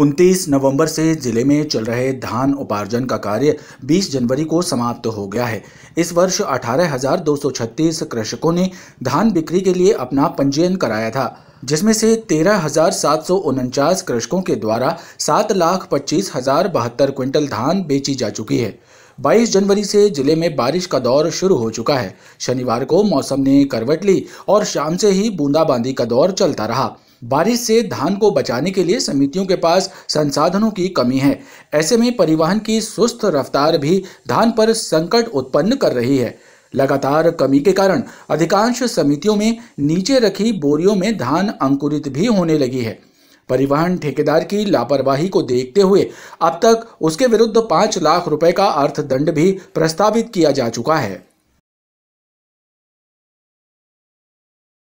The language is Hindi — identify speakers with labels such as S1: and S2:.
S1: उनतीस नवंबर से जिले में चल रहे धान उपार्जन का कार्य 20 जनवरी को समाप्त हो गया है इस वर्ष 18,236 कृषकों ने धान बिक्री के लिए अपना पंजीयन कराया था जिसमें से तेरह हजार सात सौ उनचास कृषकों के द्वारा सात लाख पच्चीस हजार बहत्तर क्विंटल धान बेची जा चुकी है 22 जनवरी से जिले में बारिश का दौर शुरू हो चुका है शनिवार को मौसम ने करवट ली और शाम से ही बूंदाबांदी का दौर चलता रहा बारिश से धान को बचाने के लिए समितियों के पास संसाधनों की कमी है ऐसे में परिवहन की सुस्त रफ्तार भी धान पर संकट उत्पन्न कर रही है लगातार कमी के कारण अधिकांश समितियों में नीचे रखी बोरियों में धान अंकुरित भी होने लगी है परिवहन ठेकेदार की लापरवाही को देखते हुए अब तक उसके विरुद्ध पाँच लाख रुपए का अर्थदंड भी प्रस्तावित किया जा चुका है